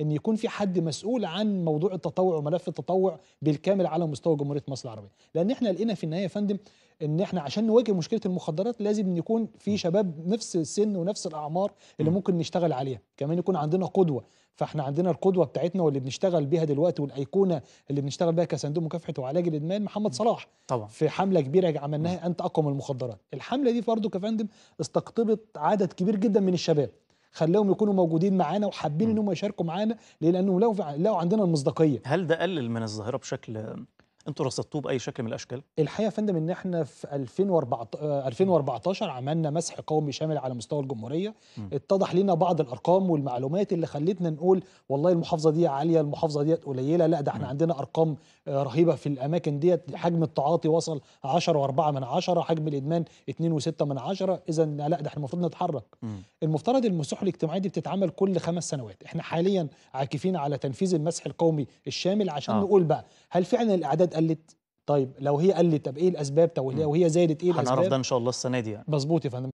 ان يكون في حد مسؤول عن موضوع التطوع وملف التطوع بالكامل على مستوى جمهوريه مصر العربيه لان احنا لقينا في النهايه يا فندم ان احنا عشان نواجه مشكله المخدرات لازم يكون في شباب نفس السن ونفس الاعمار اللي ممكن نشتغل عليها كمان يكون عندنا قدوه فاحنا عندنا القدوه بتاعتنا واللي بنشتغل بيها دلوقتي والايقونه اللي بنشتغل بيها كصندوق مكافحه وعلاج الادمان محمد صلاح طبعا في حمله كبيره عملناها انت اقوى من المخدرات الحمله دي برضه كفندم استقطبت عدد كبير جدا من الشباب خلاهم يكونوا موجودين معانا وحابين ان هم يشاركوا معانا لانه لو لو عندنا المصداقيه هل ده قلل من الظاهره بشكل انتوا رصدتوه باي شكل من الاشكال الحقيقه يا فندم ان احنا في 2014 2014 آه، عملنا مسح قومي شامل على مستوى الجمهوريه م. اتضح لنا بعض الارقام والمعلومات اللي خلتنا نقول والله المحافظه دي عاليه المحافظه دي قليله لا ده احنا م. عندنا ارقام آه، رهيبه في الاماكن ديت حجم التعاطي وصل 10 و4 من 10 حجم الادمان 2 و6 من 10 اذا لا ده احنا المفروض نتحرك م. المفترض المسوح الاجتماعي دي بتتعمل كل خمس سنوات احنا حاليا عاكفين على تنفيذ المسح القومي الشامل عشان آه. نقول بقى هل فعلا الاعداد كانت قلت طيب لو هي قلت طب ايه الاسباب طب لو هي زادت ايه الاسباب هنعرف ده ان شاء الله السنه دي يعني مظبوط يا فندم